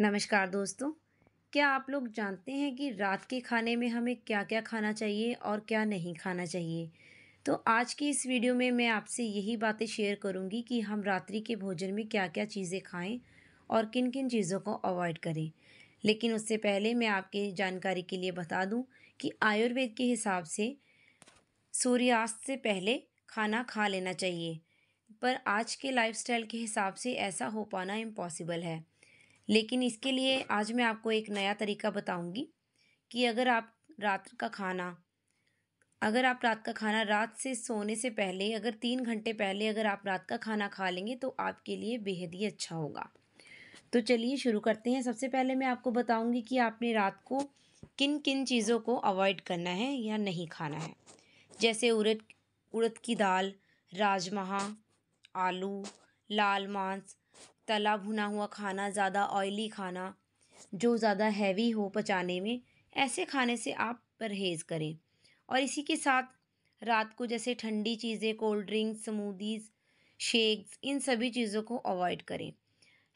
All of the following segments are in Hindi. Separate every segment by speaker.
Speaker 1: नमस्कार दोस्तों क्या आप लोग जानते हैं कि रात के खाने में हमें क्या क्या खाना चाहिए और क्या नहीं खाना चाहिए तो आज की इस वीडियो में मैं आपसे यही बातें शेयर करूंगी कि हम रात्रि के भोजन में क्या क्या चीज़ें खाएं और किन किन चीज़ों को अवॉइड करें लेकिन उससे पहले मैं आपके जानकारी के लिए बता दूँ कि आयुर्वेद के हिसाब से सूर्यास्त से पहले खाना खा लेना चाहिए पर आज के लाइफस्टाइल के हिसाब से ऐसा हो पाना इम्पॉसिबल है लेकिन इसके लिए आज मैं आपको एक नया तरीका बताऊंगी कि अगर आप रात का खाना अगर आप रात का खाना रात से सोने से पहले अगर तीन घंटे पहले अगर आप रात का खाना खा लेंगे तो आपके लिए बेहद ही अच्छा होगा तो चलिए शुरू करते हैं सबसे पहले मैं आपको बताऊंगी कि आपने रात को किन किन चीज़ों को अवॉइड करना है या नहीं खाना है जैसे उड़द उड़द की दाल राजमा आलू लाल मांस तला भुना हुआ खाना ज़्यादा ऑयली खाना जो ज़्यादा हैवी हो पचाने में ऐसे खाने से आप परहेज़ करें और इसी के साथ रात को जैसे ठंडी चीज़ें कोल्ड ड्रिंक्स स्मूदीज़ शेक्स इन सभी चीज़ों को अवॉइड करें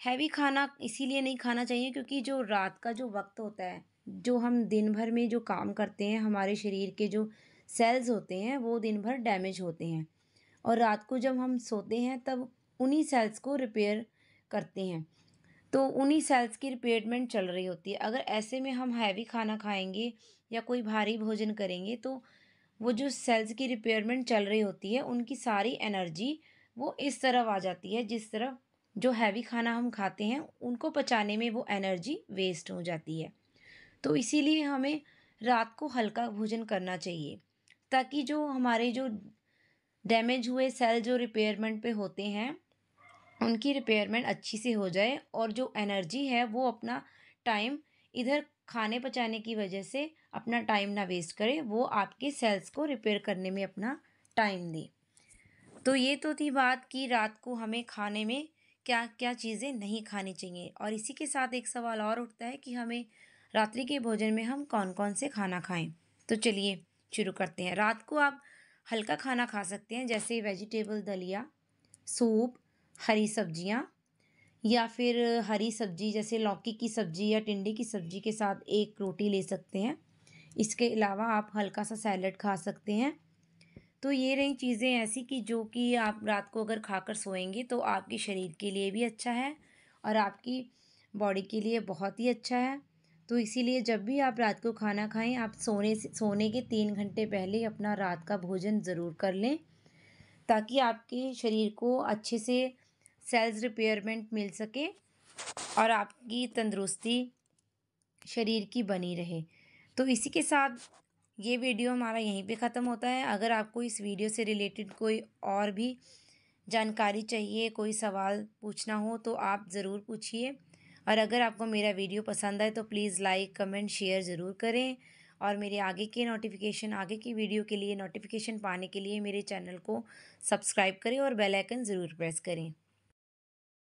Speaker 1: हैवी खाना इसीलिए नहीं खाना चाहिए क्योंकि जो रात का जो वक्त होता है जो हम दिन भर में जो काम करते हैं हमारे शरीर के जो सेल्स होते हैं वो दिन भर डैमेज होते हैं और रात को जब हम सोते हैं तब उन्हीं सेल्स को रिपेयर करते हैं तो उन्हीं सेल्स की रिपेयरमेंट चल रही होती है अगर ऐसे में हम हैवी खाना खाएंगे या कोई भारी भोजन करेंगे तो वो जो सेल्स की रिपेयरमेंट चल रही होती है उनकी सारी एनर्जी वो इस तरफ आ जाती है जिस तरफ जो हैवी खाना हम खाते हैं उनको पचाने में वो एनर्जी वेस्ट हो जाती है तो इसीलिए हमें रात को हल्का भोजन करना चाहिए ताकि जो हमारे जो डैमेज हुए सेल जो रिपेयरमेंट पे होते हैं उनकी रिपेयरमेंट अच्छी से हो जाए और जो एनर्जी है वो अपना टाइम इधर खाने पचाने की वजह से अपना टाइम ना वेस्ट करे वो आपके सेल्स को रिपेयर करने में अपना टाइम दे तो ये तो थी बात कि रात को हमें खाने में क्या क्या चीज़ें नहीं खानी चाहिए और इसी के साथ एक सवाल और उठता है कि हमें रात्रि के भोजन में हम कौन कौन से खाना खाएं तो चलिए शुरू करते हैं रात को आप हल्का खाना खा सकते हैं जैसे वेजिटेबल दलिया सूप हरी सब्जियाँ या फिर हरी सब्जी जैसे लौकी की सब्जी या टिंडी की सब्जी के साथ एक रोटी ले सकते हैं इसके अलावा आप हल्का सा सैलड खा सकते हैं तो ये रही चीज़ें ऐसी कि जो कि आप रात को अगर खाकर सोएंगे तो आपके शरीर के लिए भी अच्छा है और आपकी बॉडी के लिए बहुत ही अच्छा है तो इसीलिए जब भी आप रात को खाना खाएं आप सोने सोने के तीन घंटे पहले अपना रात का भोजन ज़रूर कर लें ताकि आपके शरीर को अच्छे से सेल्स रिपेयरमेंट मिल सके और आपकी तंदुरुस्ती शरीर की बनी रहे तो इसी के साथ ये वीडियो हमारा यहीं पे ख़त्म होता है अगर आपको इस वीडियो से रिलेटेड कोई और भी जानकारी चाहिए कोई सवाल पूछना हो तो आप ज़रूर पूछिए और अगर आपको मेरा वीडियो पसंद आए तो प्लीज़ लाइक कमेंट शेयर ज़रूर करें और मेरे आगे के नोटिफिकेशन आगे की वीडियो के लिए नोटिफिकेशन पाने के लिए मेरे चैनल को सब्सक्राइब करें और बेलाइकन ज़रूर प्रेस करें